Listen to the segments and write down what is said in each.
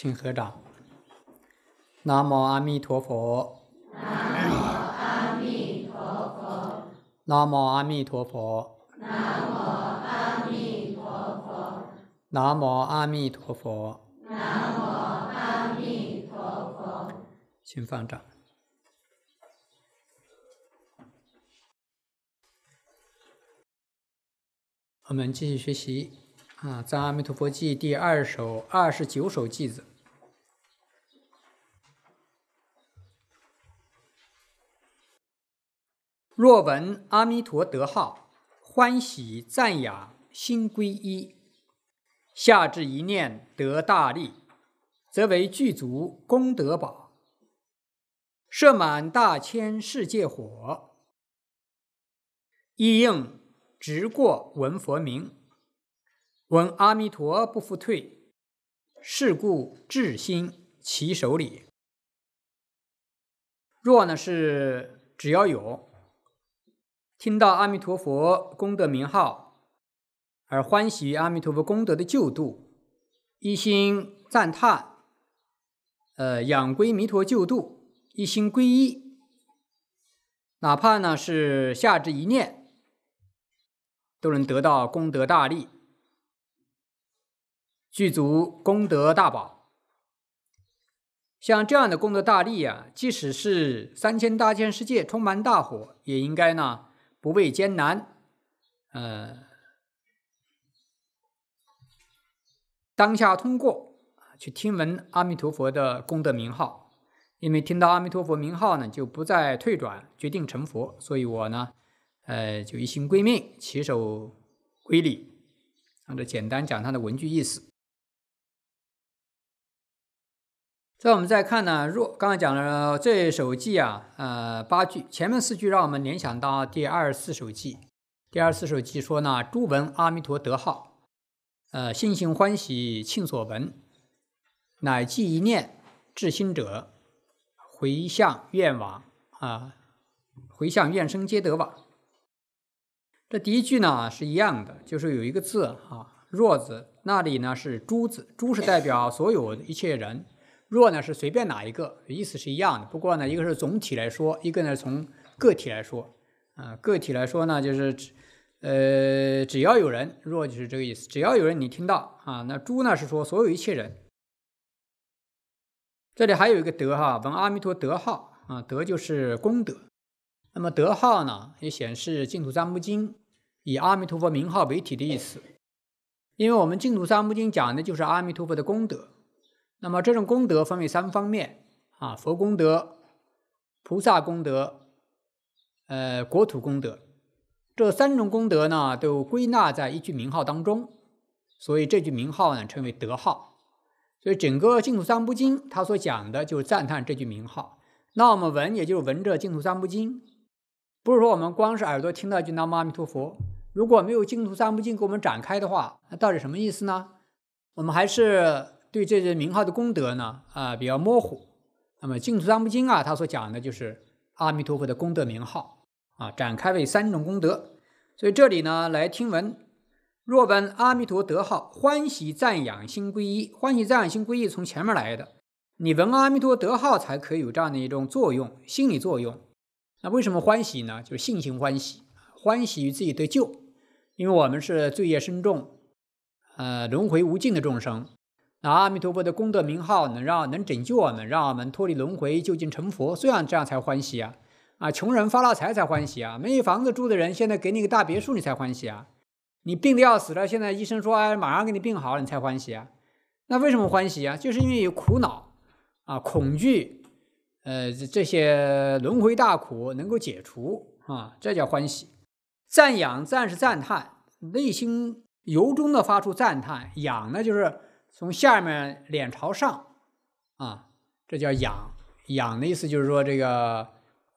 请合掌。南无阿弥陀佛。南无阿弥陀佛。南无阿弥陀佛。南无阿弥陀佛。南无阿弥陀佛。南无阿弥陀佛。请放掌。我们继续学习啊，在《阿弥陀佛记》第二首二十九首句子。若闻阿弥陀德号，欢喜赞扬，心归一。下至一念得大利，则为具足功德宝，摄满大千世界火，一应直过闻佛名，闻阿弥陀不复退，是故至心其首礼。若呢是只要有。听到阿弥陀佛功德名号而欢喜阿弥陀佛功德的救度，一心赞叹，呃，仰归弥陀救度，一心皈依，哪怕呢是下至一念，都能得到功德大利，具足功德大宝。像这样的功德大利啊，即使是三千大千世界充满大火，也应该呢。不畏艰难，呃，当下通过去听闻阿弥陀佛的功德名号，因为听到阿弥陀佛名号呢，就不再退转，决定成佛。所以我呢，呃，就一心归命，起手归礼。我这简单讲它的文句意思。在我们再看呢，若刚才讲了这首偈啊，呃，八句前面四句让我们联想到第二十四首偈。第二十四首偈说呢：“诸闻阿弥陀德号，呃，心行欢喜庆所闻，乃记一念至心者，回向愿往啊，回向愿生皆得往。”这第一句呢是一样的，就是有一个字啊，“若”字那里呢是“诸”字，“诸”是代表所有一切人。若呢是随便哪一个意思是一样的，不过呢一个是总体来说，一个呢从个体来说，啊个体来说呢就是，呃只要有人，若就是这个意思，只要有人你听到啊，那诸呢是说所有一切人，这里还有一个德哈，闻阿弥陀德号啊，德就是功德，那么德号呢也显示净土三部经以阿弥陀佛名号为体的意思，因为我们净土三部经讲的就是阿弥陀佛的功德。那么，这种功德分为三方面啊：佛功德、菩萨功德、呃国土功德。这三种功德呢，都归纳在一句名号当中，所以这句名号呢称为德号。所以，整个《净土三部经》它所讲的就是赞叹这句名号。那我们闻，也就是闻这《净土三部经》，不是说我们光是耳朵听到一句“南无阿弥陀佛”。如果没有《净土三部经》给我们展开的话，那到底什么意思呢？我们还是。对这些名号的功德呢，啊，比较模糊。那么《净土三部经》啊，它所讲的就是阿弥陀佛的功德名号啊，展开为三种功德。所以这里呢，来听闻若闻阿弥陀德号，欢喜赞扬心归依。欢喜赞扬心归依，从前面来的。你闻阿弥陀德号，才可以有这样的一种作用，心理作用。那为什么欢喜呢？就是性情欢喜，欢喜于自己得救，因为我们是罪业深重，呃，轮回无尽的众生。那阿弥陀佛的功德名号能让能拯救我们，让我们脱离轮回，就近成佛。这样这样才欢喜啊！啊，穷人发了财才欢喜啊！没有房子住的人，现在给你个大别墅，你才欢喜啊！你病的要死了，现在医生说哎，马上给你病好，了，你才欢喜啊！那为什么欢喜啊？就是因为有苦恼啊、恐惧，呃，这些轮回大苦能够解除啊，这叫欢喜。赞扬赞是赞叹，内心由衷的发出赞叹，仰呢就是。从下面脸朝上啊，这叫仰仰的意思就是说这个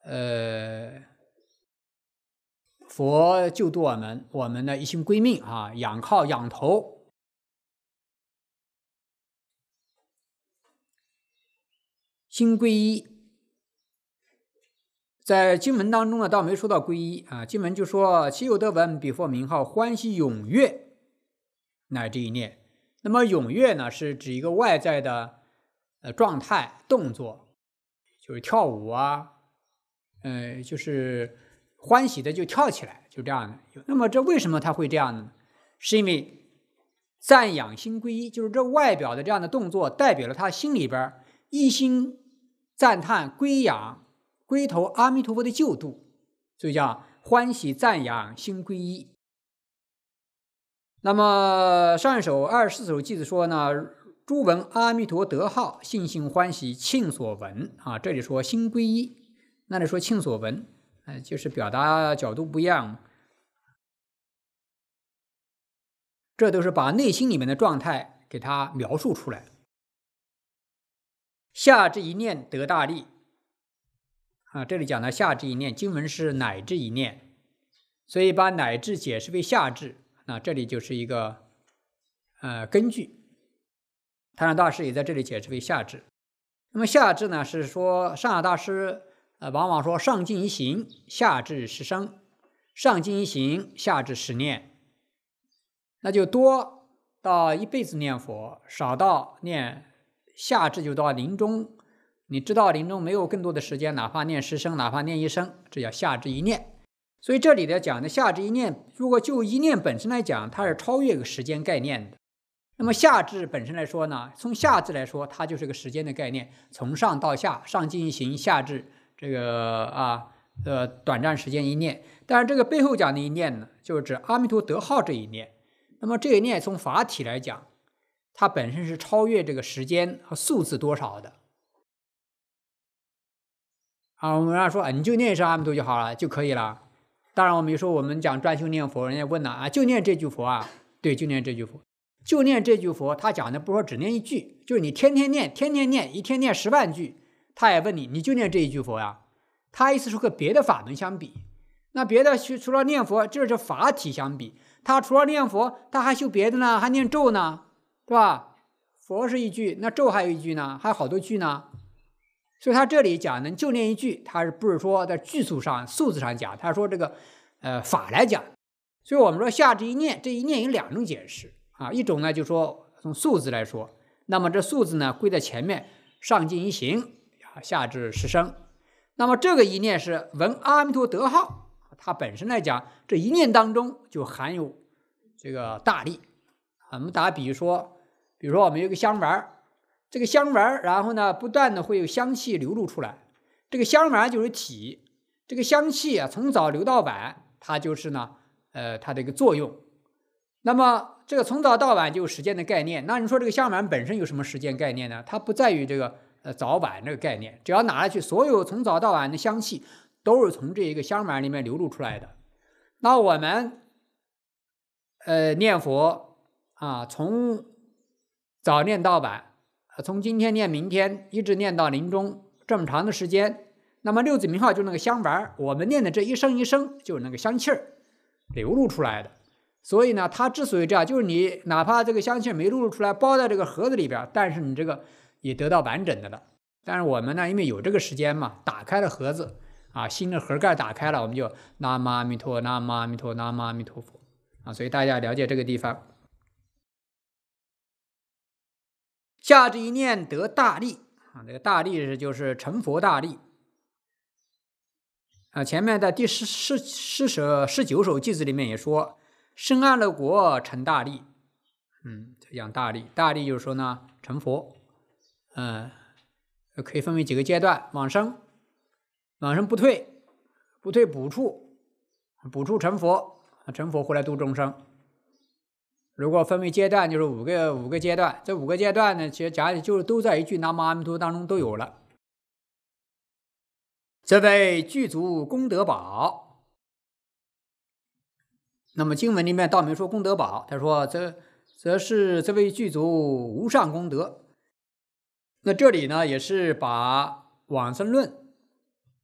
呃，佛救度我们，我们呢一心归命啊，仰靠仰头，心皈依。在经文当中呢，倒没说到皈依啊，经文就说其有得闻彼佛名号，欢喜踊跃，乃至一念。那么踊跃呢，是指一个外在的呃状态动作，就是跳舞啊，呃，就是欢喜的就跳起来，就这样的。那么这为什么他会这样呢？是因为赞扬心归一，就是这外表的这样的动作，代表了他心里边一心赞叹归仰归投阿弥陀佛的救度，所以叫欢喜赞扬心归一。那么上一首二十四首偈子说呢，诸闻阿弥陀德号，信心欢喜庆所闻啊。这里说心归一，那里说庆所闻，哎，就是表达角度不一样。这都是把内心里面的状态给他描述出来。下至一念得大力啊，这里讲的下至一念，经文是乃至一念，所以把乃至解释为下至。那这里就是一个，呃，根据，太上大师也在这里解释为下智。那么下智呢，是说上海大师，呃，往往说上进一行，下智十生；上进一行，下智十念。那就多到一辈子念佛，少到念下智就到临终。你知道临终没有更多的时间，哪怕念十生，哪怕念一生，这叫下智一念。所以这里的讲的下至一念，如果就一念本身来讲，它是超越个时间概念的。那么下至本身来说呢，从下至来说，它就是个时间的概念，从上到下，上进行下至这个啊呃短暂时间一念。但是这个背后讲的一念呢，就是指阿弥陀德号这一念。那么这一念从法体来讲，它本身是超越这个时间和数字多少的。啊，我们让说你就念一声阿弥陀就好了，就可以了。当然，我们有时候我们讲专修念佛，人家问了啊，就念这句佛啊，对，就念这句佛，就念这句佛。他讲的不说只念一句，就是你天天念，天天念，一天念十万句，他也问你，你就念这一句佛呀？他意思是和别的法门相比，那别的除了念佛，这是法体相比，他除了念佛，他还修别的呢，还念咒呢，对吧？佛是一句，那咒还有一句呢，还有好多句呢。所以他这里讲呢，就念一句，他是不是说在句数上、数字上讲？他说这个，呃，法来讲。所以我们说下这一念，这一念有两种解释啊。一种呢，就说从数字来说，那么这数字呢，归在前面，上进一行啊，下至十声。那么这个一念是闻阿弥陀德号，它本身来讲，这一念当中就含有这个大力我们打比如说，比如说我们有个香丸这个香丸然后呢，不断的会有香气流露出来。这个香丸就是体，这个香气啊，从早流到晚，它就是呢，呃，它的一个作用。那么这个从早到晚就有时间的概念。那你说这个香丸本身有什么时间概念呢？它不在于这个呃早晚这个概念，只要拿了去，所有从早到晚的香气都是从这一个香丸里面流露出来的。那我们呃念佛啊，从早念到晚。从今天念明天，一直念到临终这么长的时间，那么六字名号就那个香丸儿，我们念的这一声一声就是那个香气儿流露出来的。所以呢，它之所以这样，就是你哪怕这个香气没露出来，包在这个盒子里边，但是你这个也得到完整的了。但是我们呢，因为有这个时间嘛，打开了盒子啊，新的盒盖打开了，我们就南无阿弥陀，南无阿弥陀，南无阿弥陀佛啊。所以大家了解这个地方。下这一念得大利啊，这个大利是就是成佛大利啊。前面的第十十十十十九首句子里面也说，生安乐国成大利，嗯，讲大利，大利就是说呢成佛，嗯，可以分为几个阶段，往生，往生不退，不退补处，补处成佛，啊，成佛回来度众生。如果分为阶段，就是五个五个阶段。这五个阶段呢，其实讲就是都在一句南无阿弥陀当中都有了。这位具足功德宝。那么经文里面倒没说功德宝，他说这这是这位具足无上功德。那这里呢，也是把往生论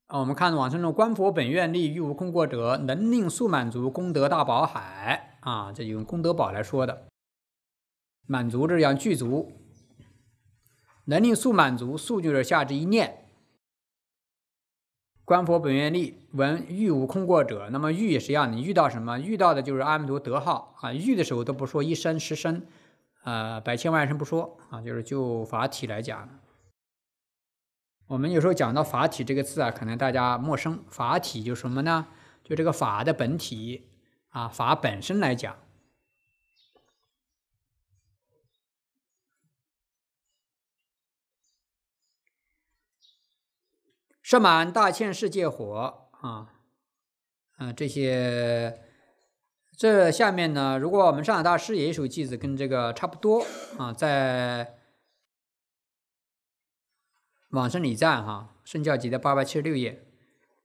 啊，我们看往生论，观佛本愿力，欲无空过者，能令速满足功德大宝海。啊，这就用功德宝来说的，满足这样具足，能令速满足，速就是下至一念。观佛本愿力，闻欲无空过者。那么欲是一样，你遇到什么？遇到的就是阿弥陀德号啊。遇的时候都不说一声、十声，呃，百千万声不说啊，就是就法体来讲。我们有时候讲到法体这个字啊，可能大家陌生。法体就什么呢？就这个法的本体。啊，法本身来讲，设满大千世界火啊，啊这些这下面呢，如果我们上海大师也有一首偈子，跟这个差不多啊，在往生礼赞哈，圣教集的八百七十六页，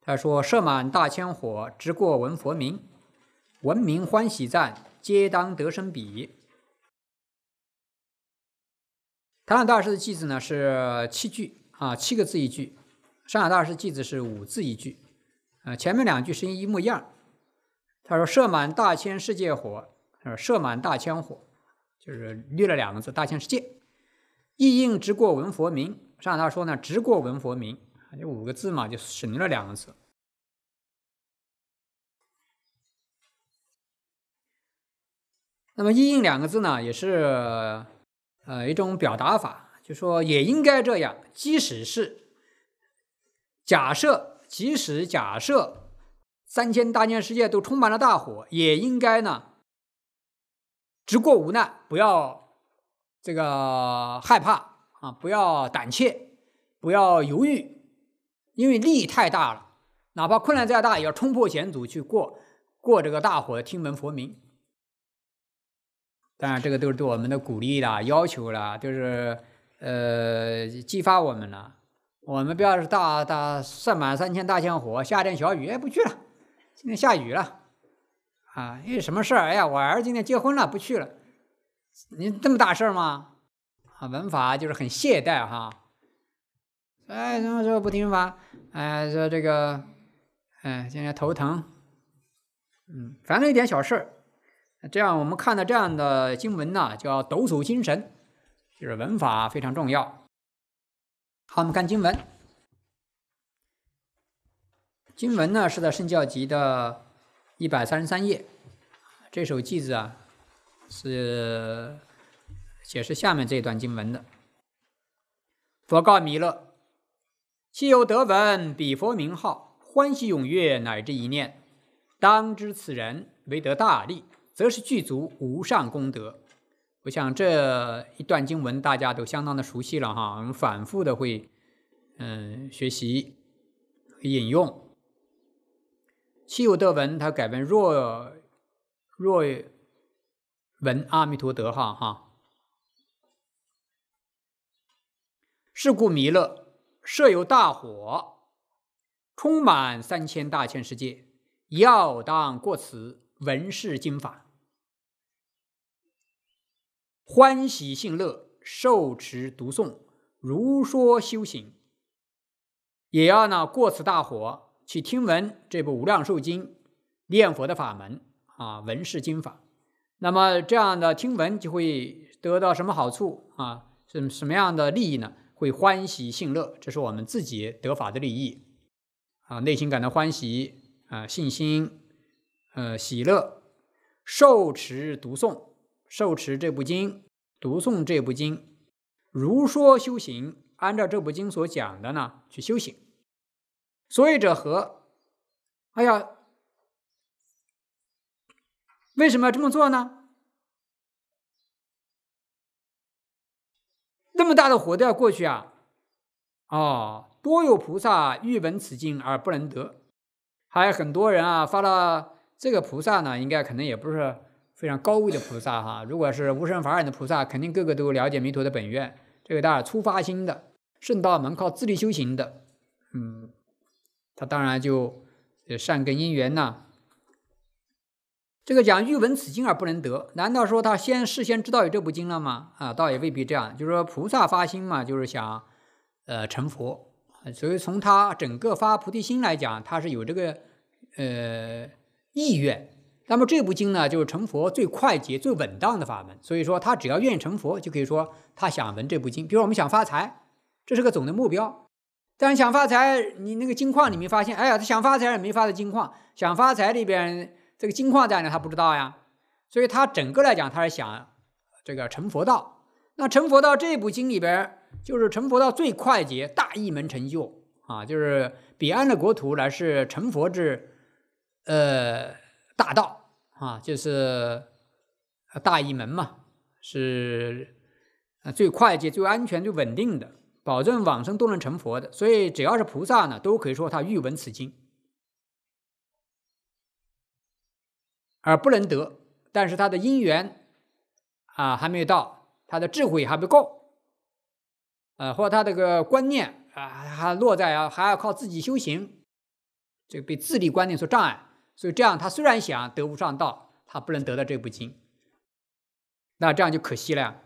他说：“设满大千火，直过闻佛名。”闻名欢喜赞，皆当得生彼。唐上大师的句子呢是七句啊，七个字一句；上海大师句子是五字一句。呃，前面两句声音一模一样。他说：“射满大千世界火，说：“射满大千火，就是略了两个字，大千世界。”意应直过闻佛名，上大师说呢：“直过闻佛名，就五个字嘛，就省略了两个字。”那么“应应”两个字呢，也是，呃，一种表达法，就说也应该这样。即使是假设，即使假设三千大千世界都充满了大火，也应该呢，直过无难，不要这个害怕啊，不要胆怯，不要犹豫，因为力太大了，哪怕困难再大，也要冲破险阻去过过这个大火，听闻佛名。当然，这个都是对我们的鼓励啦、要求啦，就是呃激发我们了。我们不要是大大算满三千大千火，下点小雨哎不去了，今天下雨了啊，因为什么事儿？哎呀，我儿今天结婚了不去了，你这么大事儿吗？啊，文法就是很懈怠哈。哎，么时候不听法，哎说这个，哎今天头疼，嗯，反正一点小事儿。这样，我们看到这样的经文呢，叫抖擞精神，就是文法非常重要。好，我们看经文，经文呢是在《圣教集》的一百三十三页。这首偈子啊，是解释下面这一段经文的。佛告弥勒：“昔有得闻彼佛名号，欢喜踊跃，乃至一念，当知此人为得大利。”则是具足无上功德。我想这一段经文大家都相当的熟悉了哈，我们反复的会嗯学习引用。七有得闻，它改为若若闻阿弥陀德哈哈。是故弥勒设有大火，充满三千大千世界，要当过此闻是经法。欢喜信乐，受持读诵，如说修行，也要呢过此大火去听闻这部无量寿经念佛的法门啊，文是经法。那么这样的听闻就会得到什么好处啊？什什么样的利益呢？会欢喜信乐，这是我们自己得法的利益啊，内心感到欢喜啊，信心呃，喜乐，受持读诵。受持这部经，读诵这部经，如说修行，按照这部经所讲的呢去修行。所以者何？哎呀，为什么要这么做呢？那么大的火都要过去啊！哦，多有菩萨欲闻此经而不能得，还有很多人啊发了这个菩萨呢，应该可能也不是。非常高位的菩萨哈，如果是无生法忍的菩萨，肯定个个都了解弥陀的本愿。这个当然初发心的圣道门靠自力修行的，嗯，他当然就善根因缘呐。这个讲欲闻此经而不能得，难道说他先事先知道有这部经了吗？啊，倒也未必这样。就是说菩萨发心嘛，就是想呃成佛，所以从他整个发菩提心来讲，他是有这个呃意愿。那么这部经呢，就是成佛最快捷、最稳当的法门。所以说，他只要愿意成佛，就可以说他想闻这部经。比如我们想发财，这是个总的目标。但是想发财，你那个金矿你没发现？哎呀，他想发财也没发到金矿。想发财里边这个金矿在哪他不知道呀。所以他整个来讲他是想这个成佛道。那成佛道这部经里边，就是成佛道最快捷大一门成就啊，就是彼岸的国土呢是成佛之，呃。大道啊，就是大一门嘛，是啊，最快捷、最安全、最稳定的，保证往生都能成佛的。所以，只要是菩萨呢，都可以说他欲闻此经，而不能得。但是他的因缘啊，还没有到，他的智慧还不够，呃，或他这个观念啊，还落在啊还要靠自己修行，这个被自力观念所障碍。所以这样，他虽然想得不上道，他不能得到这部经，那这样就可惜了。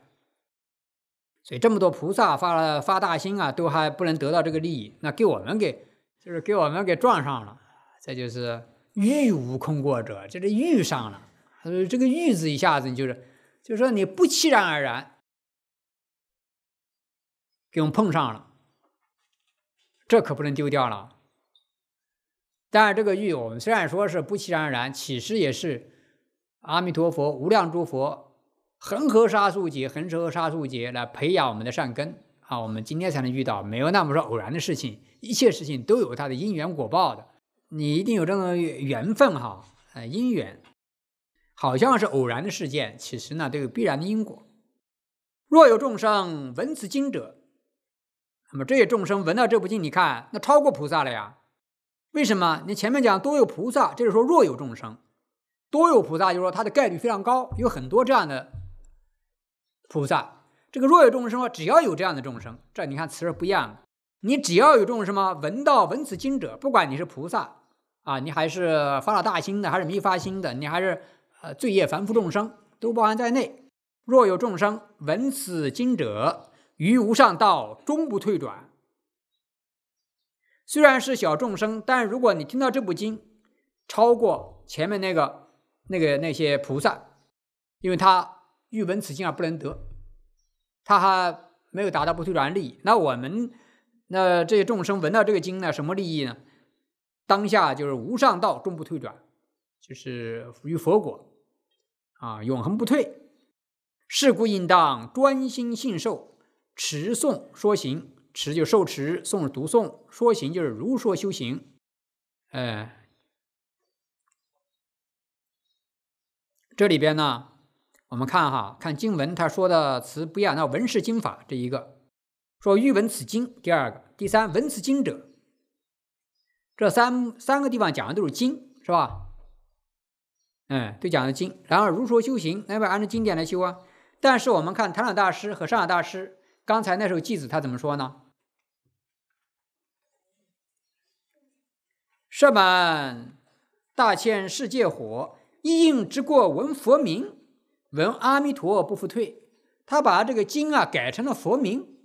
所以这么多菩萨发了发大心啊，都还不能得到这个利益，那给我们给就是给我们给撞上了。这就是欲无空过者，就是遇上了，所以这个遇字一下子就是，就是说你不期然而然给我们碰上了，这可不能丢掉了。但是这个玉我们虽然说是不期然而然，其实也是阿弥陀佛、无量诸佛恒河沙数劫、恒河沙数劫来培养我们的善根啊，我们今天才能遇到，没有那么多偶然的事情，一切事情都有它的因缘果报的，你一定有这种缘分哈，呃，因缘好像是偶然的事件，其实呢都有必然的因果。若有众生闻此经者，那么这些众生闻到这部经，你看那超过菩萨了呀。为什么？你前面讲多有菩萨，这是说若有众生，多有菩萨就是说它的概率非常高，有很多这样的菩萨。这个若有众生啊，只要有这样的众生，这你看词儿不一样的，你只要有众生嘛，闻道闻此经者，不管你是菩萨啊，你还是发了大心的，还是没发心的，你还是呃罪业凡夫众生，都包含在内。若有众生闻此经者，于无上道终不退转。虽然是小众生，但如果你听到这部经，超过前面那个、那个那些菩萨，因为他欲闻此经而不能得，他还没有达到不退转利益。那我们那这些众生闻到这个经呢，什么利益呢？当下就是无上道，终不退转，就是于佛果啊，永恒不退。是故应当专心信受，持诵说行。持就受持，诵读诵，说行就是如说修行，哎，这里边呢，我们看哈，看经文他说的词不一样，那文是经法这一个，说欲闻此经，第二个，第三闻此经者，这三三个地方讲的都是经，是吧？哎，都讲的经。然而如说修行，那不按照经典来修啊？但是我们看唐老大师和上海大师刚才那首偈子，他怎么说呢？舍满大千世界火，一应之过闻佛名，闻阿弥陀不复退。他把这个经啊改成了佛名，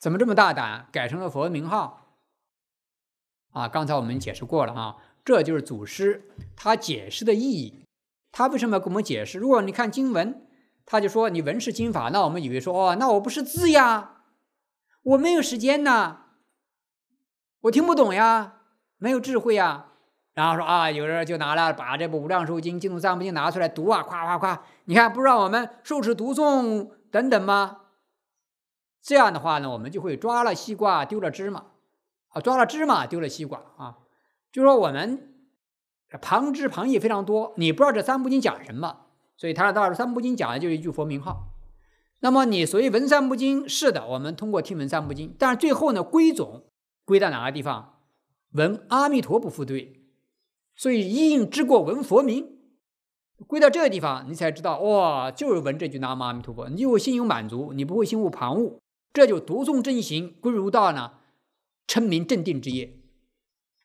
怎么这么大胆，改成了佛名号？啊，刚才我们解释过了啊，这就是祖师他解释的意义。他为什么要给我们解释？如果你看经文，他就说你文是经法，那我们以为说哦，那我不识字呀。我没有时间呐，我听不懂呀，没有智慧呀。然后说啊，有人就拿了把这部《无量寿经》《净土三部经》拿出来读啊，夸夸夸，你看不让我们受持读诵等等吗？这样的话呢，我们就会抓了西瓜丢了芝麻，啊，抓了芝麻丢了西瓜啊。就说我们旁枝旁叶非常多，你不知道这三部经讲什么，所以《他上道》三部经讲的就一句佛名号。那么你所谓闻三部经是的，我们通过听闻三部经，但是最后呢归总归到哪个地方？闻阿弥陀不复对，所以一应之过闻佛名，归到这个地方，你才知道哇，就是闻这句南无阿弥陀佛，你有心有满足，你不会心无旁骛，这就读诵正行归入到呢称名正定之业。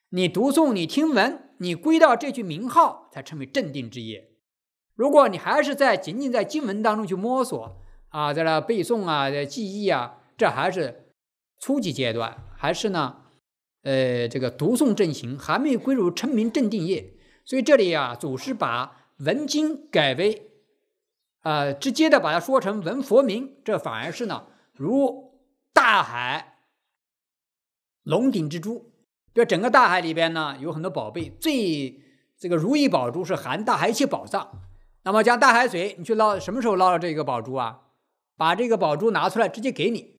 你读诵，你听闻，你归到这句名号，才称为正定之业。如果你还是在仅仅在经文当中去摸索。啊，在那背诵啊、记忆啊，这还是初级阶段，还是呢，呃，这个读诵正行还没归入称名正定业，所以这里啊，祖师把文经改为啊，直接的把它说成文佛名，这反而是呢，如大海龙鼎之珠，这整个大海里边呢有很多宝贝，最这个如意宝珠是含大海一切宝藏，那么将大海水你去捞，什么时候捞到这个宝珠啊？把这个宝珠拿出来，直接给你。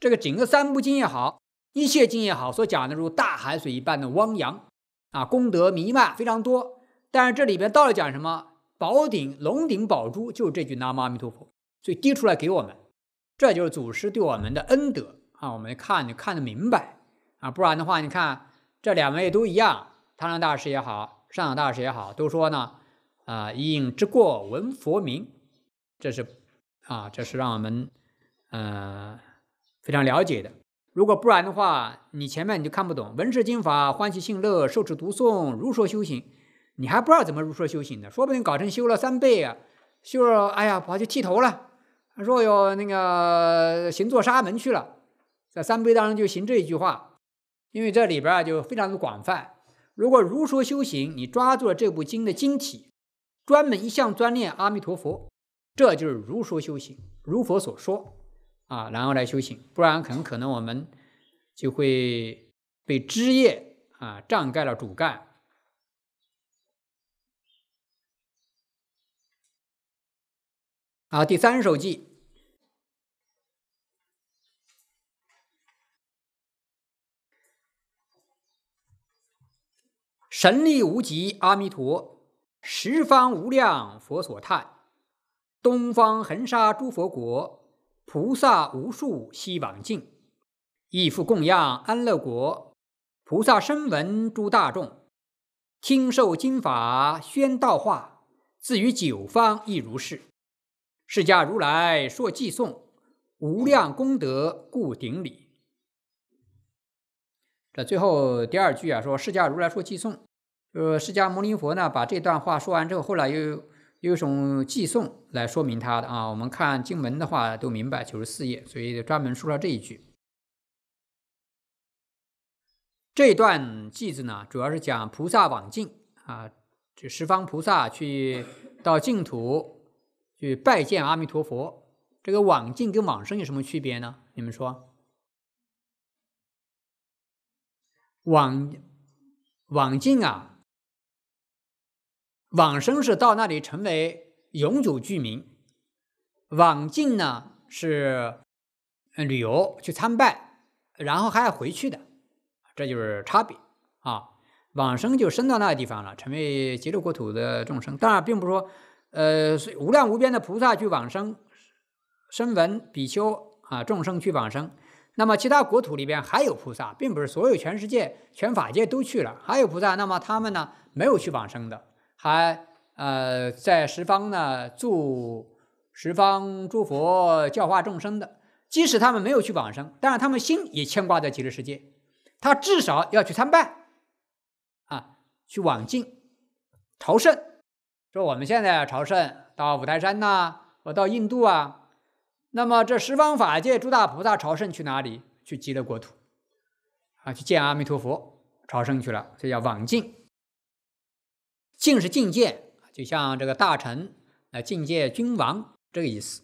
这个整个三部经也好，一切经也好，所讲的如大海水一般的汪洋啊，功德弥漫非常多。但是这里边到底讲什么？宝顶、龙顶、宝珠，就是这句“南无阿弥陀佛”。所以滴出来给我们，这就是祖师对我们的恩德啊！我们看，看得明白啊，不然的话，你看这两位都一样，唐上大师也好，上上大师也好，都说呢啊，饮之过闻佛名，这是。啊，这是让我们呃非常了解的。如果不然的话，你前面你就看不懂。文治经法，欢喜信乐，受持读诵，如说修行，你还不知道怎么如说修行呢？说不定搞成修了三倍啊，修了哎呀跑去剃头了，若有那个行做沙门去了，在三倍当中就行这一句话，因为这里边啊就非常的广泛。如果如说修行，你抓住了这部经的经体，专门一向专念阿弥陀佛。这就是如说修行，如佛所说啊，然后来修行，不然很可能我们就会被枝叶啊，占盖了主干。啊，第三首偈：神力无极阿弥陀，十方无量佛所叹。东方恒沙诸佛国，菩萨无数悉往敬；亦复供养安乐国，菩萨声闻诸大众，听受经法宣道化。自于九方亦如是。释迦如来说偈颂，无量功德故顶礼。这最后第二句啊，说释迦如来说偈颂，呃，释迦牟尼佛呢，把这段话说完之后，后来又。有一种寄送来说明他的啊？我们看经文的话都明白九十四页，所以专门说了这一句。这段句子呢，主要是讲菩萨往进，啊，这十方菩萨去到净土去拜见阿弥陀佛。这个往进跟往生有什么区别呢？你们说？往往境啊？往生是到那里成为永久居民，往进呢是旅游去参拜，然后还要回去的，这就是差别啊。往生就生到那个地方了，成为极乐国土的众生。当然，并不是说，呃，无量无边的菩萨去往生，声闻、比丘啊，众生去往生。那么其他国土里边还有菩萨，并不是所有全世界全法界都去了，还有菩萨。那么他们呢，没有去往生的。还呃，在十方呢，助十方诸佛教化众生的。即使他们没有去往生，但是他们心也牵挂在极乐世界，他至少要去参拜，啊，去往进朝圣。说我们现在朝圣到五台山呐，或到印度啊，那么这十方法界诸大菩萨朝圣去哪里？去极乐国土，啊，去见阿弥陀佛朝圣去了，这叫往进。敬是境见，就像这个大臣来境见君王，这个意思。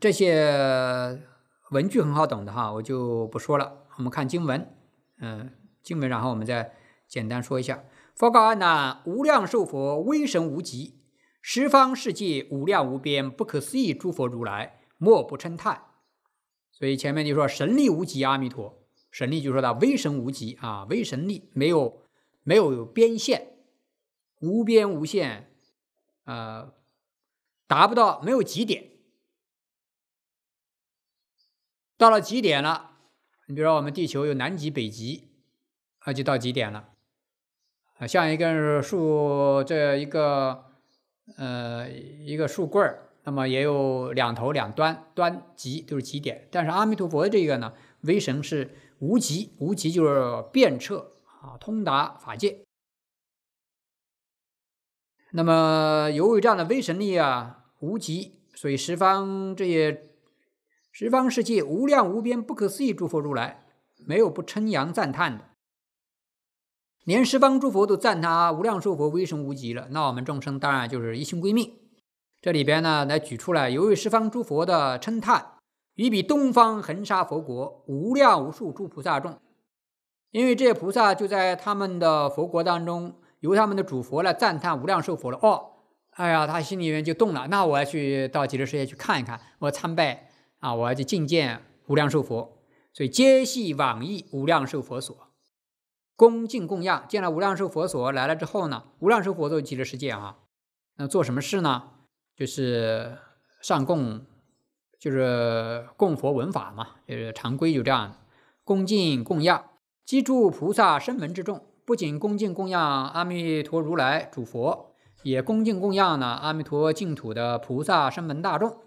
这些文句很好懂的哈，我就不说了。我们看经文，嗯，经文，然后我们再简单说一下。佛告阿难：无量寿佛威神无极，十方世界无量无边，不可思议诸佛如来，莫不称叹。所以前面就说神力无极，阿弥陀神力就说的微神无极啊，微神力没有没有边线，无边无限，呃，达不到没有极点，到了极点了，你比如说我们地球有南极北极，啊，就到极点了，啊，像一根树这一个呃一个树棍儿。那么也有两头两端端极就是极点，但是阿弥陀佛的这个呢，威神是无极，无极就是遍彻啊，通达法界。那么由于这样的威神力啊，无极，所以十方这些十方世界无量无边不可思议诸佛如来，没有不称扬赞叹的。连十方诸佛都赞他无量寿佛威神无极了，那我们众生当然就是一心归命。这里边呢，来举出来，由于十方诸佛的称叹，与彼东方恒沙佛国无量无数诸菩萨众，因为这些菩萨就在他们的佛国当中，由他们的主佛来赞叹无量寿佛了。哦，哎呀，他心里面就动了，那我要去到极乐世界去看一看，我参拜啊，我要去觐见无量寿佛，所以皆系往诣无量寿佛所，恭敬供养，见了无量寿佛所来了之后呢，无量寿佛在极乐世界啊，那做什么事呢？就是上供，就是供佛文法嘛，就是常规就这样，恭敬供养，积诸菩萨身闻之众，不仅恭敬供养阿弥陀如来主佛，也恭敬供养呢阿弥陀净土的菩萨身闻大众，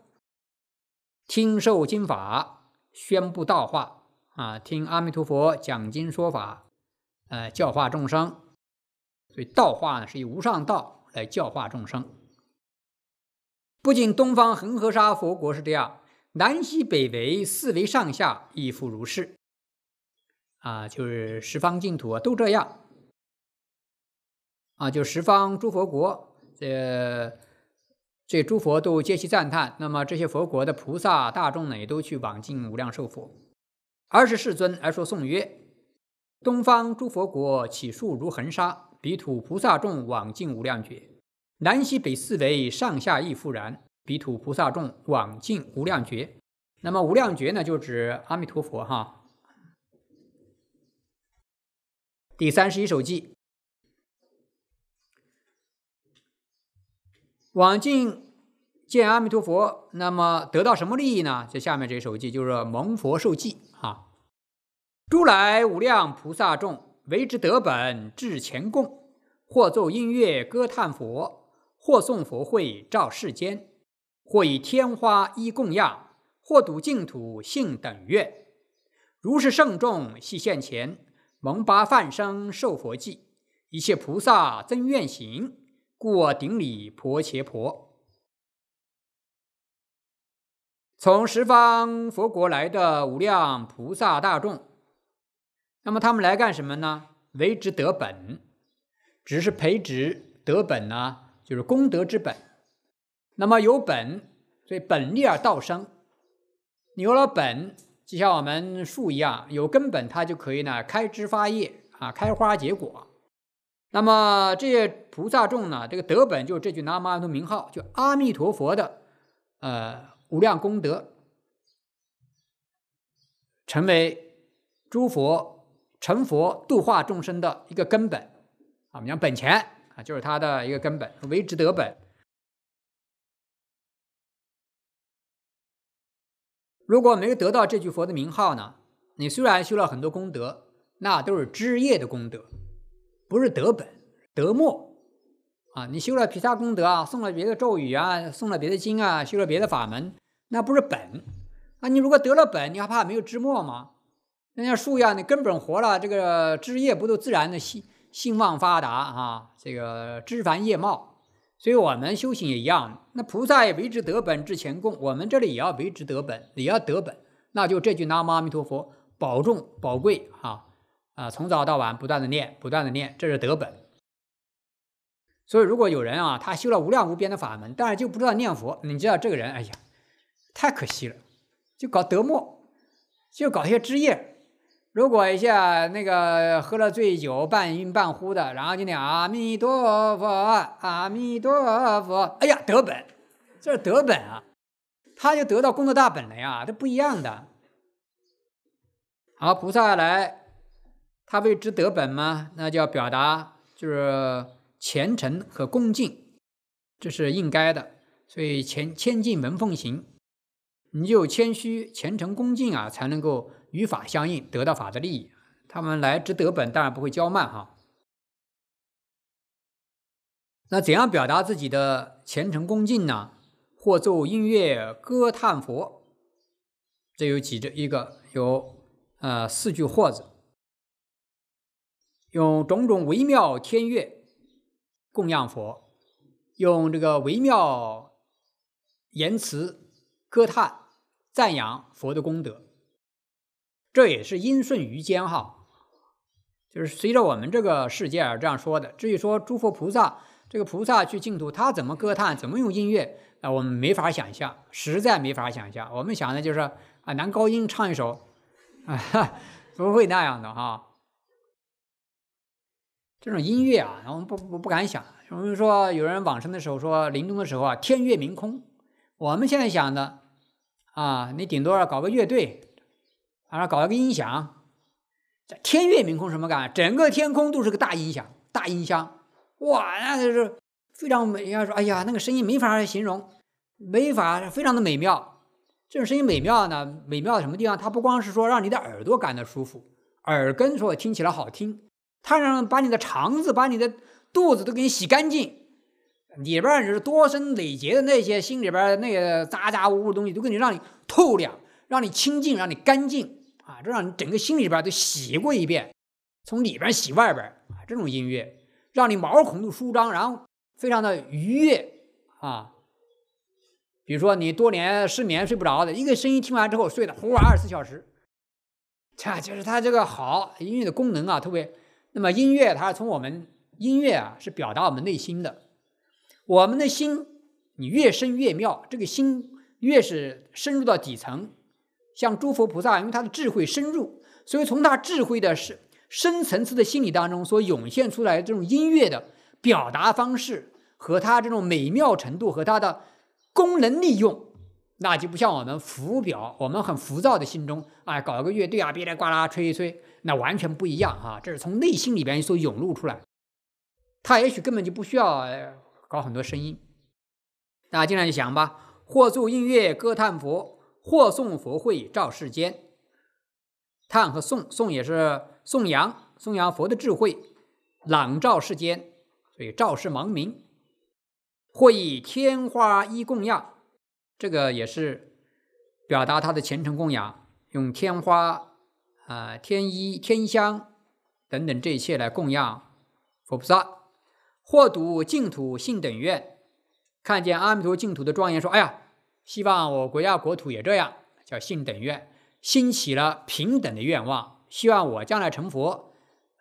听受经法，宣布道化啊，听阿弥陀佛讲经说法，呃，教化众生，所以道化呢是以无上道来教化众生。不仅东方恒河沙佛国是这样，南西北为四维上下亦复如是，啊，就是十方净土啊都这样，啊，就十方诸佛国，这这诸佛都皆其赞叹。那么这些佛国的菩萨大众呢，也都去往尽无量寿佛。二是世尊而说颂曰：东方诸佛国，起数如恒沙，彼土菩萨众往尽无量觉。”南西北四维，上下亦复然。彼土菩萨众往尽无量觉，那么无量觉呢，就指阿弥陀佛哈。第三十一首偈，往尽见阿弥陀佛，那么得到什么利益呢？在下面这一首偈，就是蒙佛受记哈。诸来无量菩萨众为之得本至前供，或奏音乐歌叹佛。或送佛慧照世间，或以天花衣供养，或睹净土性等愿，如是圣众系现前，蒙八梵生受佛记，一切菩萨增愿行，故顶礼婆伽婆。从十方佛国来的无量菩萨大众，那么他们来干什么呢？为之得本，只是培植得本呢。就是功德之本，那么有本，所以本立而道生。有了本，就像我们树一样，有根本，它就可以呢开枝发叶啊，开花结果。那么这些菩萨众呢，这个德本就是这句南无阿弥陀名号，就阿弥陀佛的呃无量功德，成为诸佛成佛度化众生的一个根本啊，我们讲本钱。就是它的一个根本，为之得本。如果没有得到这句佛的名号呢，你虽然修了很多功德，那都是枝叶的功德，不是德本德末。啊，你修了其他功德啊，送了别的咒语啊，送了别的经啊，修了别的法门，那不是本。啊，你如果得了本，你还怕没有枝末吗？那像树一样，你根本活了，这个枝叶不都自然的细。兴旺发达啊，这个枝繁叶茂，所以我们修行也一样。那菩萨也为之得本之前供，我们这里也要为之得本，也要得本。那就这句“南无阿弥陀佛”，保重宝贵啊啊！从早到晚不断的念，不断的念，这是得本。所以如果有人啊，他修了无量无边的法门，但是就不知道念佛，你知道这个人，哎呀，太可惜了，就搞德末，就搞些枝叶。如果一下那个喝了醉酒半晕半呼的，然后就念阿弥陀佛，阿弥陀佛”，哎呀得本，这是得本啊，他就得到功德大本了呀，这不一样的。好，菩萨来，他为之得本吗？那叫表达就是虔诚和恭敬，这是应该的。所以前谦进门奉行，你就谦虚、虔诚、恭敬啊，才能够。与法相应，得到法的利益。他们来之得本，当然不会骄慢哈。那怎样表达自己的虔诚恭敬呢？或奏音乐歌叹佛，这有几这一个有呃四句或者。用种种微妙天乐供养佛，用这个微妙言辞歌叹赞扬佛的功德。这也是因顺于间哈，就是随着我们这个世界而这样说的。至于说诸佛菩萨，这个菩萨去净土，他怎么歌叹，怎么用音乐啊，我们没法想象，实在没法想象。我们想的就是啊，男高音唱一首，不会那样的哈。这种音乐啊，我们不不不敢想。我们说有人往生的时候，说临终的时候啊，天乐明空。我们现在想的啊，你顶多搞个乐队。啊，搞了个音响，在天悦明空什么感？整个天空都是个大音响、大音箱，哇，那是非常美。要说：哎呀，那个声音没法形容，没法，非常的美妙。这种声音美妙呢，美妙什么地方？它不光是说让你的耳朵感到舒服，耳根说听起来好听，它让把你的肠子、把你的肚子都给你洗干净，里边就是多生累结的那些心里边那些杂杂物物的东西，都给你让你透亮，让你清净，让你干净。”啊，这让你整个心里边都洗过一遍，从里边洗外边啊，这种音乐让你毛孔都舒张，然后非常的愉悦啊。比如说你多年失眠睡不着的一个声音，听完之后睡了，呼二十四小时。它就是它这个好音乐的功能啊，特别。那么音乐，它从我们音乐啊是表达我们内心的，我们的心你越深越妙，这个心越是深入到底层。像诸佛菩萨，因为他的智慧深入，所以从他智慧的深深层次的心理当中所涌现出来这种音乐的表达方式和他这种美妙程度和他的功能利用，那就不像我们浮表，我们很浮躁的心中，啊，搞个乐队啊，哔哩呱啦吹一吹，那完全不一样哈。这是从内心里边所涌露出来，他也许根本就不需要搞很多声音。大家经常去想吧，或奏音乐，歌叹佛。或颂佛慧照世间，叹和颂，颂也是颂扬颂扬佛的智慧，朗照世间，所以照世盲民。或以天花衣供养，这个也是表达他的虔诚供养，用天花啊天衣天香等等这一切来供养佛菩萨。或读净土信等愿，看见阿弥陀净土的庄严，说哎呀。希望我国家国土也这样，叫信等愿，兴起了平等的愿望。希望我将来成佛，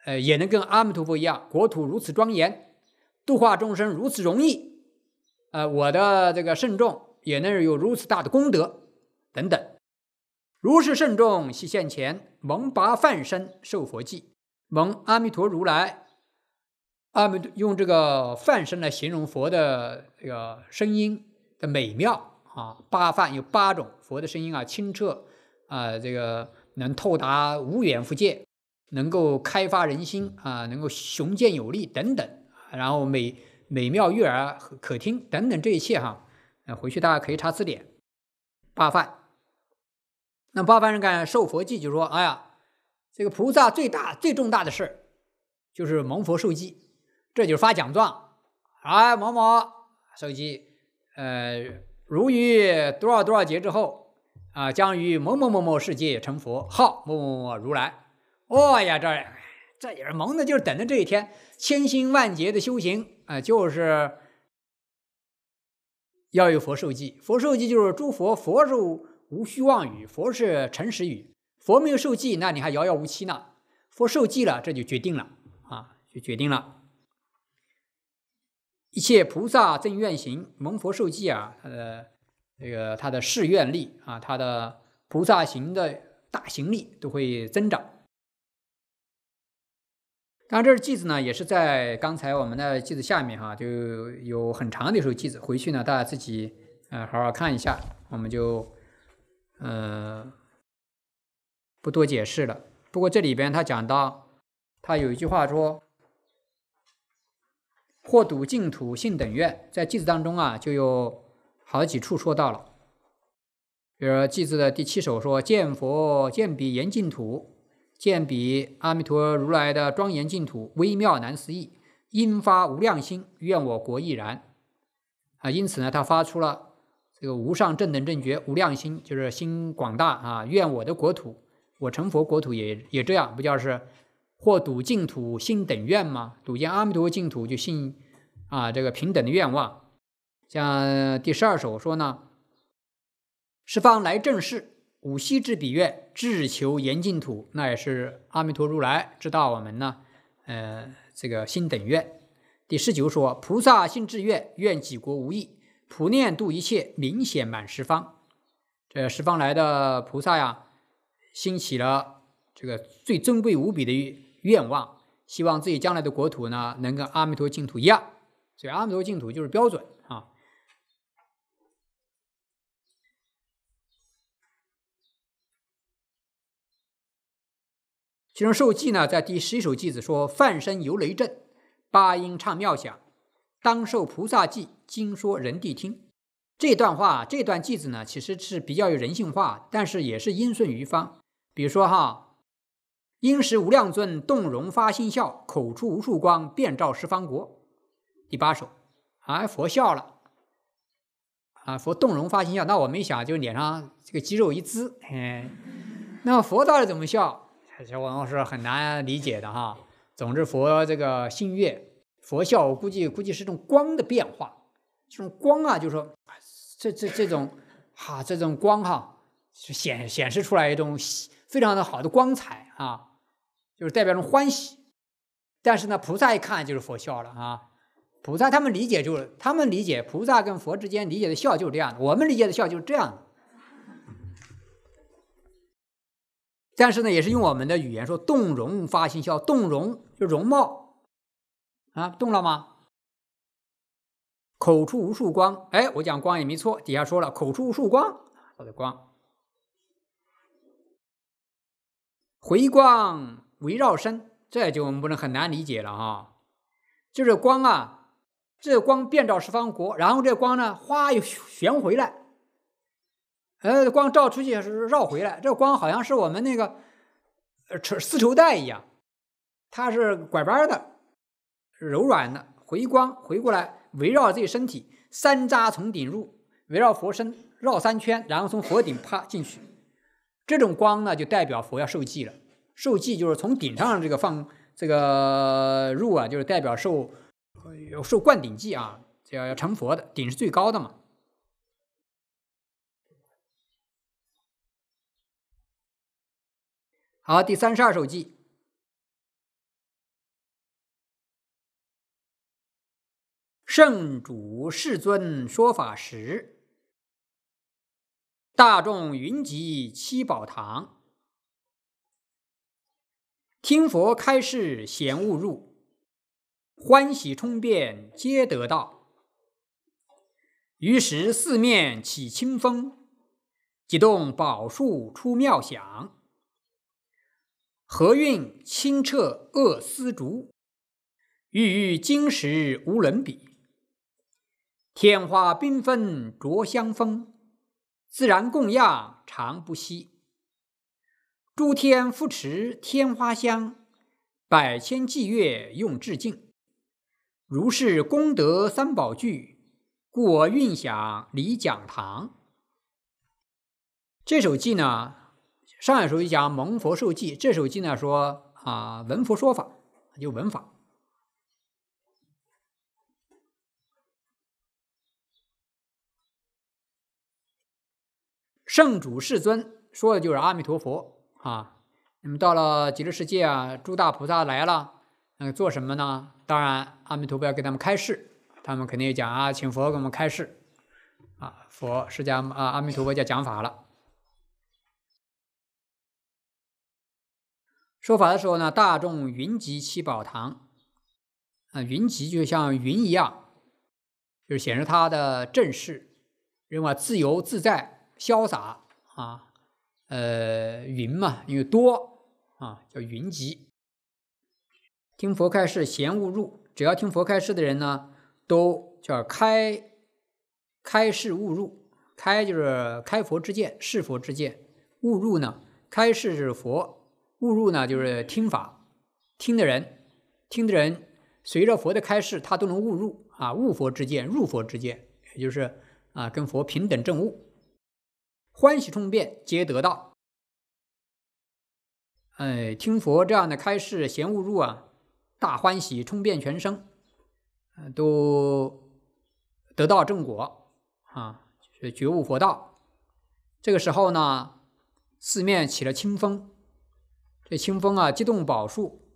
呃，也能跟阿弥陀佛一样，国土如此庄严，度化众生如此容易，呃，我的这个慎重也能有如此大的功德，等等。如是慎重系现前，蒙拔梵身受佛记，蒙阿弥陀如来，阿弥陀用这个梵声来形容佛的这个声音的美妙。啊，八番有八种佛的声音啊，清澈啊，这个能透达无远福界，能够开发人心啊，能够雄健有力等等，然后美美妙悦耳可听等等，这一切哈，回去大家可以查字典。八番，那八番是干受佛记，就是说，哎呀，这个菩萨最大最重大的事就是蒙佛受记，这就是发奖状啊，某某受记，呃。如于多少多少劫之后，啊，将于某某某某世界成佛，号某某某如来。哦呀，这这也是蒙的就是等着这一天，千辛万劫的修行，啊，就是要有佛受记。佛受记就是诸佛佛受无虚妄语，佛是诚实语。佛没有受记，那你还遥遥无期呢。佛受记了，这就决定了啊，就决定了。一切菩萨正愿行蒙佛受记啊，他的那个他的誓愿力啊，他的菩萨行的大行力都会增长。当然，这是句子呢，也是在刚才我们的句子下面哈，就有很长的一首句子。回去呢，大家自己呃好好看一下，我们就呃不多解释了。不过这里边他讲到，他有一句话说。或睹净土性等愿，在偈子当中啊，就有好几处说到了。比如说偈子的第七首说：“见佛见彼言净土，见彼阿弥陀如来的庄严净土，微妙难思议，应发无量心，愿我国亦然。”啊，因此呢，他发出了这个无上正等正觉无量心，就是心广大啊，愿我的国土，我成佛国土也也这样，不就是？或笃净土心等愿嘛，笃见阿弥陀净土就信，啊，这个平等的愿望。像第十二首说呢，十方来正士，五悉至彼愿，至求言净土，那也是阿弥陀如来知道我们呢，呃，这个心等愿。第十九说，菩萨心志愿，愿己国无异，普念度一切，明显满十方。这十方来的菩萨呀，兴起了这个最尊贵无比的愿。愿望，希望自己将来的国土呢，能跟阿弥陀净土一样。所以，阿弥陀净土就是标准啊。其中受记呢，在第十一首偈子说：“梵身由雷震，八音唱妙响，当受菩萨记，经说人谛听。”这段话，这段句子呢，其实是比较有人性化，但是也是因顺于方。比如说哈。应时无量尊，动容发心笑，口出无数光，遍照十方国。第八首，啊，佛笑了，啊，佛动容发心笑。那我们一想，就脸上这个肌肉一滋，嗯。那佛到底怎么笑？小王老师很难理解的哈。总之，佛这个心悦，佛笑，我估计估计是一种光的变化，这种光啊，就是说，这这这种哈，这种光哈，显显示出来一种非常的好的光彩啊。就是代表着欢喜，但是呢，菩萨一看就是佛笑了啊！菩萨他们理解就是他们理解，菩萨跟佛之间理解的笑就是这样的，我们理解的笑就是这样。的。但是呢，也是用我们的语言说动容发心笑，动容就容貌啊，动了吗？口出无数光，哎，我讲光也没错，底下说了口出无数光，他的光回光。围绕身，这就我们不能很难理解了哈。就是光啊，这光遍照十方国，然后这光呢，哗又旋回来，呃，光照出去绕回来，这光好像是我们那个呃绸丝绸带一样，它是拐弯的，柔软的，回光回过来，围绕自己身体，三匝从顶入，围绕佛身绕三圈，然后从佛顶啪进去，这种光呢，就代表佛要受记了。受祭就是从顶上这个放这个入啊，就是代表受受灌顶记啊，要要成佛的顶是最高的嘛。好，第三十二首记。圣主世尊说法时，大众云集七宝堂。听佛开示，闲悟入，欢喜冲遍，皆得道。于是四面起清风，几栋宝树出妙响。荷韵清澈遏丝竹，郁郁金石无伦比。天花缤纷着香风，自然供养常不息。诸天扶持天花香，百千祭月用致敬。如是功德三宝聚，故我运享离讲堂。这首偈呢，上一首就讲蒙佛受记，这首偈呢说啊，闻佛说法就闻法。圣主世尊说的就是阿弥陀佛。啊，那么到了极乐世界啊，诸大菩萨来了，那做什么呢？当然，阿弥陀佛要给他们开示，他们肯定也讲啊，请佛给我们开示啊。佛释迦啊，阿弥陀佛就讲法了。说法的时候呢，大众云集七宝堂，啊，云集就像云一样，就是显示他的正式，认为自由自在、潇洒啊。呃，云嘛，因为多啊，叫云集。听佛开示，贤悟入。只要听佛开示的人呢，都叫开开示悟入。开就是开佛之见，是佛之见。悟入呢，开示是佛，悟入呢就是听法，听的人，听的人随着佛的开示，他都能悟入啊，悟佛之见，入佛之见，也就是啊，跟佛平等正悟。欢喜冲遍，皆得道。哎，听佛这样的开示，嫌悟入啊，大欢喜冲遍全身，啊，都得道正果啊，觉悟佛道。这个时候呢，四面起了清风，这清风啊，激动宝树，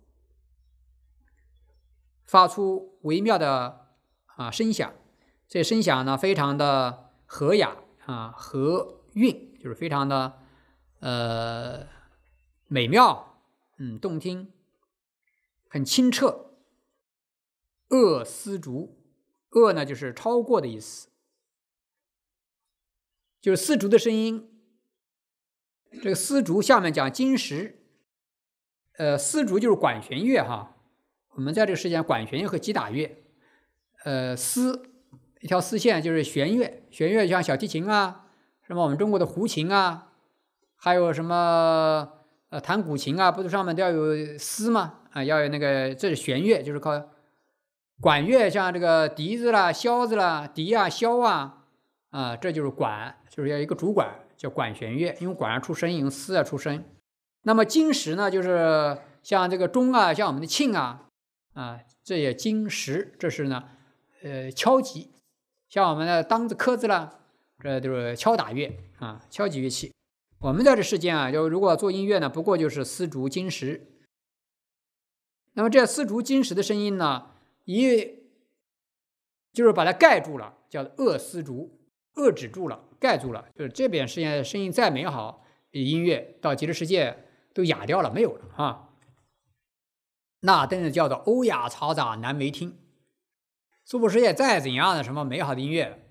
发出微妙的啊声响，这声响呢，非常的和雅啊和。韵就是非常的，呃，美妙，嗯，动听，很清澈。恶丝竹，恶呢就是超过的意思，就是丝竹的声音。这个丝竹下面讲金石，呃，丝竹就是管弦乐哈。我们在这个时间管弦乐和击打乐，呃，丝一条丝线就是弦乐，弦乐像小提琴啊。什么我们中国的胡琴啊，还有什么呃，弹古琴啊，不都上面都要有丝吗？啊，要有那个这是弦乐，就是靠管乐，像这个笛子啦、箫子啦、笛啊、箫啊，啊，这就是管，就是要一个主管叫管弦乐，因为管要出声，音，丝要出声。那么金石呢，就是像这个钟啊，像我们的磬啊，啊，这些金石，这是呢，呃，敲击，像我们的铛子、磕子啦。这就是敲打乐啊，敲击乐器。我们在这世间啊，就如果做音乐呢，不过就是丝竹金石。那么这丝竹金石的声音呢，一就是把它盖住了，叫遏丝竹，遏止住了，盖住了，就是这边世界声音再美好，音乐到极乐世界都哑掉了，没有了啊。那真的叫做欧雅嘈杂难为听，娑婆世界再怎样的什么美好的音乐。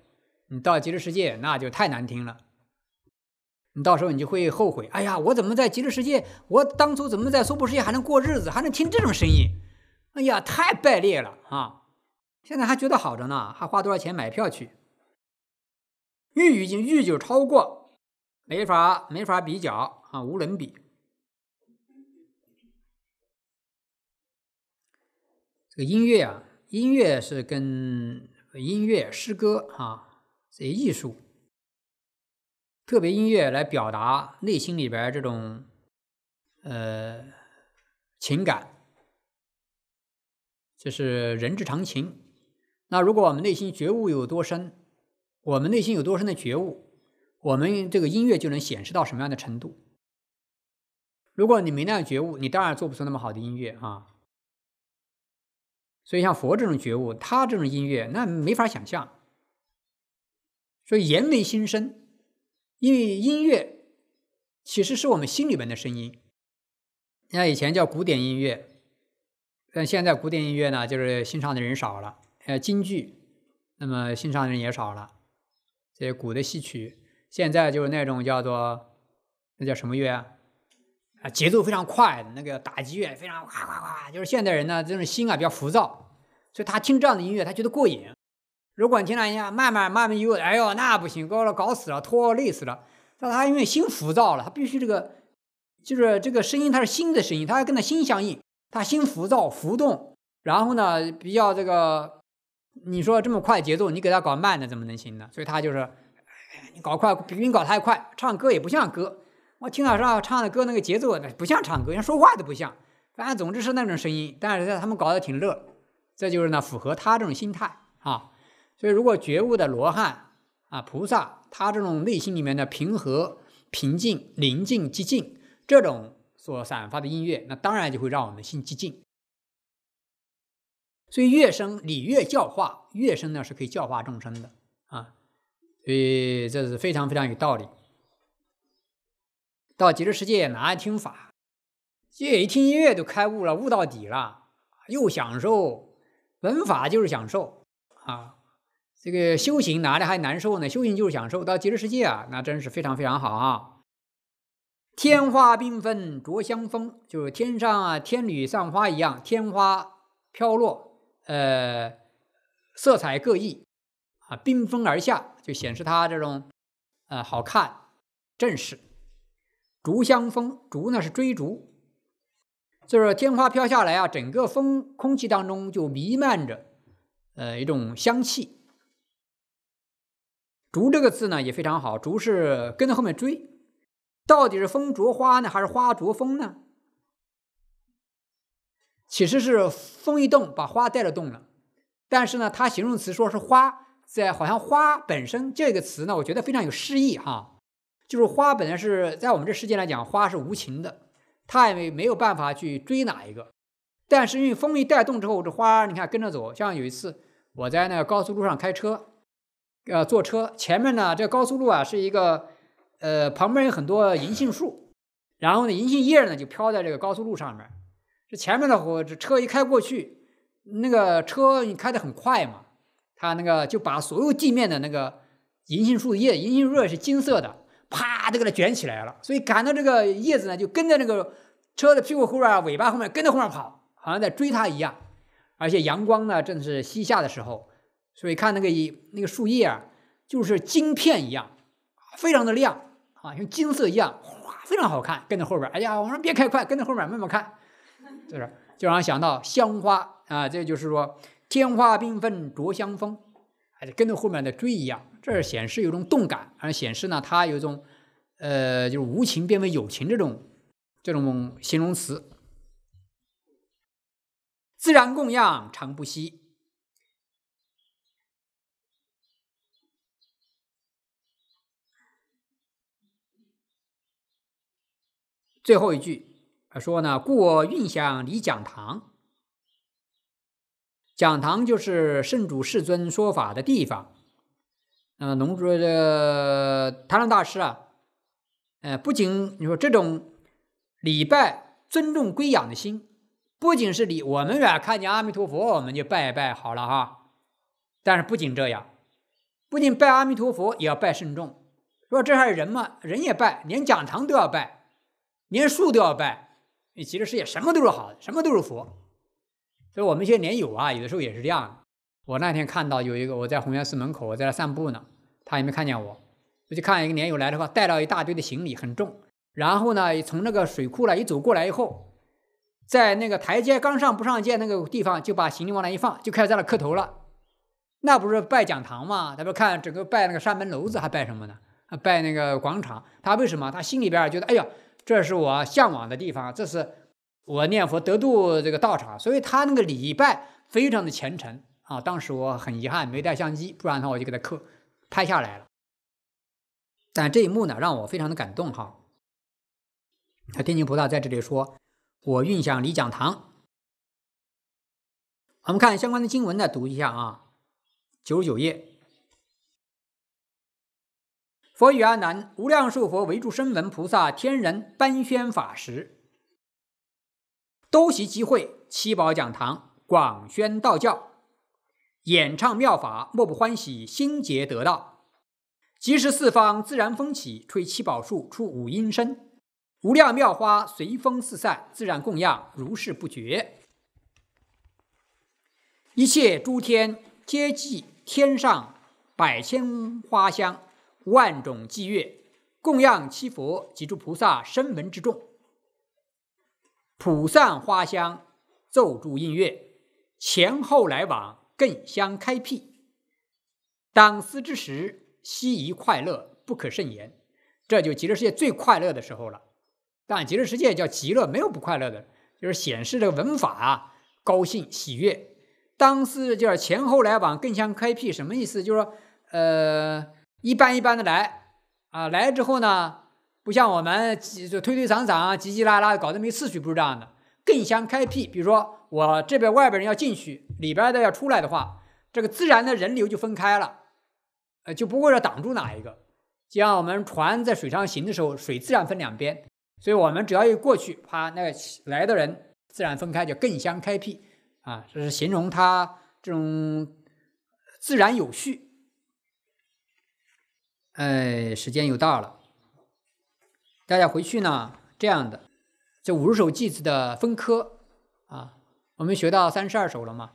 你到极乐世界那就太难听了，你到时候你就会后悔。哎呀，我怎么在极乐世界？我当初怎么在娑婆世界还能过日子，还能听这种声音？哎呀，太败劣了啊！现在还觉得好着呢，还花多少钱买票去？欲已经欲就超过，没法没法比较啊，无能比。这个音乐啊，音乐是跟音乐诗歌啊。这艺术，特别音乐来表达内心里边这种，呃，情感，这是人之常情。那如果我们内心觉悟有多深，我们内心有多深的觉悟，我们这个音乐就能显示到什么样的程度。如果你没那样觉悟，你当然做不出那么好的音乐啊。所以像佛这种觉悟，他这种音乐，那没法想象。所以言为心声，因为音乐其实是我们心里面的声音。你看以前叫古典音乐，但现在古典音乐呢，就是欣赏的人少了。呃，京剧，那么欣赏的人也少了。这些古的戏曲，现在就是那种叫做那叫什么乐啊？啊，节奏非常快，那个打击乐非常夸夸夸，就是现代人呢，这种心啊比较浮躁，所以他听这样的音乐，他觉得过瘾。如果你听了人家慢慢慢慢悠，哎呦那不行，搞了搞死了，拖累死了。但他因为心浮躁了，他必须这个就是这个声音，他是心的声音，他要跟他心相应。他心浮躁、浮动，然后呢比较这个你说这么快节奏，你给他搞慢的怎么能行呢？所以他就是你搞快，别你搞太快，唱歌也不像歌。我听到上唱的歌那个节奏，不像唱歌，连说话都不像。反正总之是那种声音，但是他们搞得挺乐。这就是呢，符合他这种心态啊。所以，如果觉悟的罗汉啊、菩萨，他这种内心里面的平和平静、宁静、寂静，这种所散发的音乐，那当然就会让我们心寂静。所以，乐声、礼乐教化，乐声呢是可以教化众生的啊。所以，这是非常非常有道理。到极乐世界，哪听法？这一听音乐就开悟了，悟到底了，又享受。闻法就是享受啊。这个修行哪里还难受呢？修行就是享受到极乐世界啊，那真是非常非常好啊！天花缤纷，着香风，就是天上啊，天女散花一样，天花飘落，呃，色彩各异啊，缤纷而下，就显示它这种呃好看正式。竹香风，竹呢是追逐。就是天花飘下来啊，整个风空气当中就弥漫着呃一种香气。竹这个字呢也非常好，“竹是跟在后面追，到底是风着花呢，还是花着风呢？其实是风一动，把花带着动了。但是呢，它形容词说是花在，好像花本身这个词呢，我觉得非常有诗意哈。就是花本来是在我们这世界来讲，花是无情的，它也没没有办法去追哪一个。但是因为风一带动之后，这花你看跟着走。像有一次我在那个高速路上开车。呃，坐车前面呢，这高速路啊是一个，呃，旁边有很多银杏树，然后呢，银杏叶呢就飘在这个高速路上面。这前面的火这车一开过去，那个车你开的很快嘛，它那个就把所有地面的那个银杏树叶，银杏叶是金色的，啪都给它卷起来了。所以赶到这个叶子呢，就跟在那个车的屁股后边、尾巴后面跟在后面跑，好像在追它一样。而且阳光呢，正是西下的时候。所以看那个一那个树叶啊，就是晶片一样，非常的亮啊，像金色一样，哗，非常好看。跟着后边，哎呀，我说别开快，跟着后面慢慢看。就是就让人想到香花啊，这就是说，天花缤纷着香风，还是跟着后面的追一样。这显示有一种动感，而显示呢，它有一种呃，就是无情变为有情这种这种形容词。自然供养常不息。最后一句说呢，故我愿向礼讲堂，讲堂就是圣主世尊说法的地方。么农说这唐鸾大师啊，呃，不仅你说这种礼拜尊重归养的心，不仅是礼，我们远看见阿弥陀佛，我们就拜一拜好了哈。但是不仅这样，不仅拜阿弥陀佛，也要拜圣众。说这还是人嘛，人也拜，连讲堂都要拜。连树都要拜，你其实世界什么都是好的，什么都是佛。所以，我们一些年友啊，有的时候也是这样。我那天看到有一个我在红岩寺门口，在那散步呢，他也没看见我。我就看一个年友来的话，带了一大堆的行李，很重。然后呢，从那个水库了一走过来以后，在那个台阶刚上不上界那个地方，就把行李往那一放，就开始在那磕头了。那不是拜讲堂嘛？他说看整个拜那个山门楼子，还拜什么呢？拜那个广场。他为什么？他心里边觉得，哎呀。这是我向往的地方，这是我念佛得度这个道场，所以他那个礼拜非常的虔诚啊。当时我很遗憾没带相机，不然的话我就给他刻拍下来了。但这一幕呢，让我非常的感动哈。他天净菩萨在这里说：“我运向礼讲堂。”我们看相关的经文呢，读一下啊，九十九页。佛与阿难，无量寿佛围住声闻菩萨天人，颁宣法时，都习集会七宝讲堂，广宣道教，演唱妙法，莫不欢喜，心结得道。即时四方自然风起，吹七宝树出五音声，无量妙花随风四散，自然供养如是不绝。一切诸天皆记天上百千花香。万种伎乐，供养七佛及诸菩萨声闻之众，普散花香，奏诸音乐，前后来往，更相开辟。当思之时，悉宜快乐，不可胜言。这就极乐世界最快乐的时候了。但极乐世界叫极乐，没有不快乐的，就是显示这个文法啊，高兴喜悦。当思就是前后来往，更相开辟，什么意思？就是说，呃。一般一般的来，啊，来之后呢，不像我们这就推推搡搡、急急拉拉搞得么一序，不是这样的。更相开辟，比如说我这边外边人要进去，里边的要出来的话，这个自然的人流就分开了，呃，就不会说挡住哪一个。就像我们船在水上行的时候，水自然分两边，所以我们只要一过去，啪，那个来的人自然分开，就更相开辟啊，这是形容它这种自然有序。哎，时间又到了，大家回去呢，这样的，这五十首偈子的分科啊，我们学到三十二首了嘛，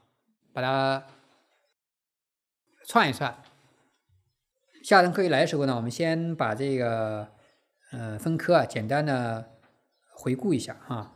把它串一串。下堂课一来的时候呢，我们先把这个，呃，分科啊，简单的回顾一下哈。